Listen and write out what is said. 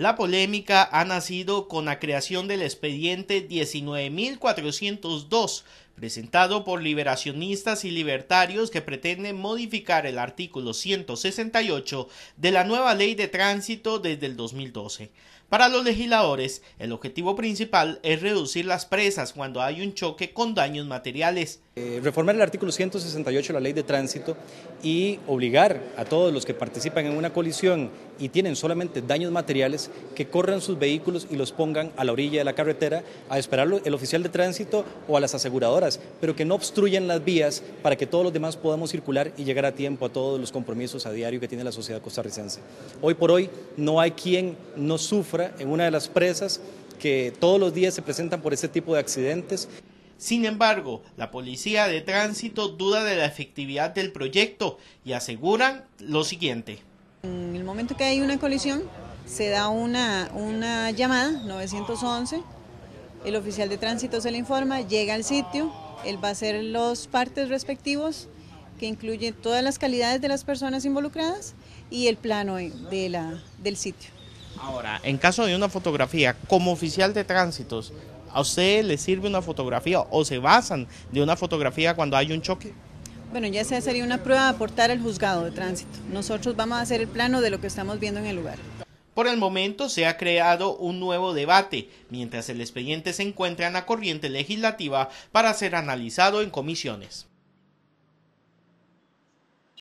La polémica ha nacido con la creación del expediente 19.402 presentado por liberacionistas y libertarios que pretenden modificar el artículo 168 de la nueva ley de tránsito desde el 2012. Para los legisladores, el objetivo principal es reducir las presas cuando hay un choque con daños materiales. Eh, reformar el artículo 168 de la ley de tránsito y obligar a todos los que participan en una colisión y tienen solamente daños materiales que corran sus vehículos y los pongan a la orilla de la carretera a esperar el oficial de tránsito o a las aseguradoras pero que no obstruyen las vías para que todos los demás podamos circular y llegar a tiempo a todos los compromisos a diario que tiene la sociedad costarricense. Hoy por hoy no hay quien no sufra en una de las presas que todos los días se presentan por este tipo de accidentes. Sin embargo, la Policía de Tránsito duda de la efectividad del proyecto y aseguran lo siguiente. En el momento que hay una colisión, se da una, una llamada, 911, el oficial de tránsito se le informa, llega al sitio, él va a hacer los partes respectivos que incluyen todas las calidades de las personas involucradas y el plano de la, del sitio. Ahora, en caso de una fotografía, como oficial de tránsitos, ¿a usted le sirve una fotografía o se basan de una fotografía cuando hay un choque? Bueno, ya esa sería una prueba a aportar al juzgado de tránsito. Nosotros vamos a hacer el plano de lo que estamos viendo en el lugar. Por el momento se ha creado un nuevo debate, mientras el expediente se encuentra en la corriente legislativa para ser analizado en comisiones.